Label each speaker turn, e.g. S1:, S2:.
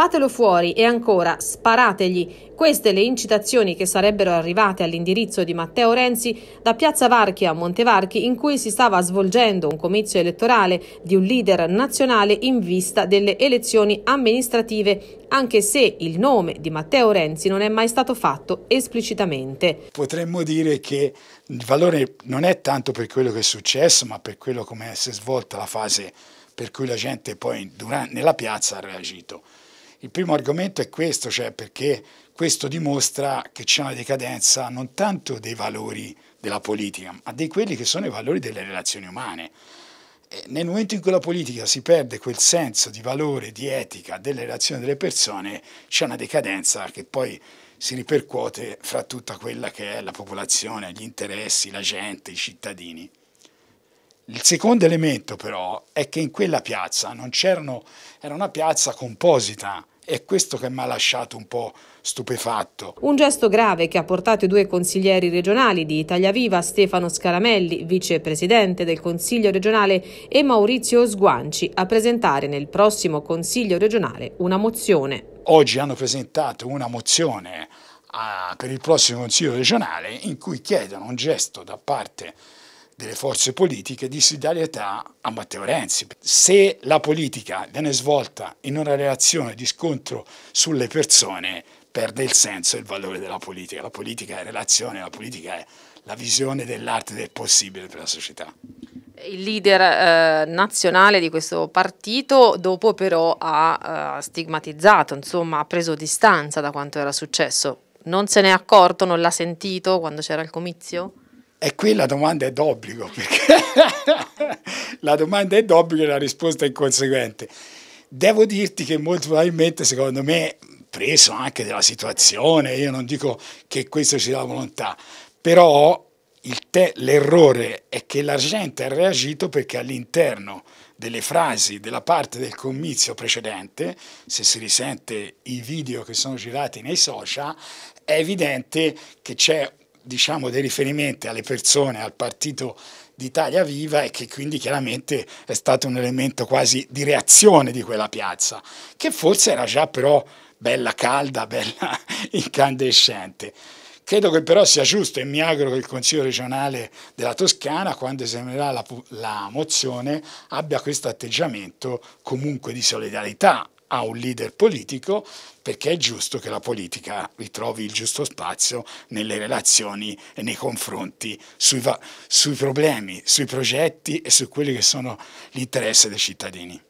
S1: fatelo fuori e ancora sparategli. Queste le incitazioni che sarebbero arrivate all'indirizzo di Matteo Renzi da Piazza Varchi a Montevarchi in cui si stava svolgendo un comizio elettorale di un leader nazionale in vista delle elezioni amministrative, anche se il nome di Matteo Renzi non è mai stato fatto esplicitamente.
S2: Potremmo dire che il valore non è tanto per quello che è successo, ma per quello come si è svolta la fase per cui la gente poi durante, nella piazza ha reagito. Il primo argomento è questo, cioè perché questo dimostra che c'è una decadenza non tanto dei valori della politica, ma di quelli che sono i valori delle relazioni umane. E nel momento in cui la politica si perde quel senso di valore, di etica delle relazioni delle persone, c'è una decadenza che poi si ripercuote fra tutta quella che è la popolazione, gli interessi, la gente, i cittadini. Il secondo elemento però è che in quella piazza non c'erano, era una piazza composita, è questo che mi ha lasciato un po' stupefatto.
S1: Un gesto grave che ha portato i due consiglieri regionali di Italia Viva, Stefano Scaramelli, vicepresidente del Consiglio regionale, e Maurizio Sguanci a presentare nel prossimo Consiglio regionale una mozione.
S2: Oggi hanno presentato una mozione a, ah, per il prossimo Consiglio regionale in cui chiedono un gesto da parte delle forze politiche di solidarietà a Matteo Renzi. Se la politica viene svolta in una relazione di scontro sulle persone, perde il senso e il valore della politica. La politica è relazione, la politica è la visione dell'arte del possibile per la società
S1: il leader eh, nazionale di questo partito, dopo però ha eh, stigmatizzato, insomma ha preso distanza da quanto era successo. Non se n'è accorto, non l'ha sentito quando c'era il comizio? E qui la domanda è d'obbligo,
S2: perché la domanda è d'obbligo e la risposta è conseguente. Devo dirti che molto probabilmente, secondo me, preso anche della situazione, io non dico che questo ci dà volontà, però l'errore è che la gente ha reagito perché all'interno delle frasi della parte del comizio precedente, se si risente i video che sono girati nei social, è evidente che c'è diciamo, dei riferimenti alle persone, al partito d'Italia Viva e che quindi chiaramente è stato un elemento quasi di reazione di quella piazza, che forse era già però bella calda, bella incandescente. Credo che però sia giusto e mi auguro che il Consiglio regionale della Toscana, quando esaminerà la, la mozione, abbia questo atteggiamento comunque di solidarietà a un leader politico perché è giusto che la politica ritrovi il giusto spazio nelle relazioni e nei confronti sui, sui problemi, sui progetti e su quelli che sono l'interesse dei cittadini.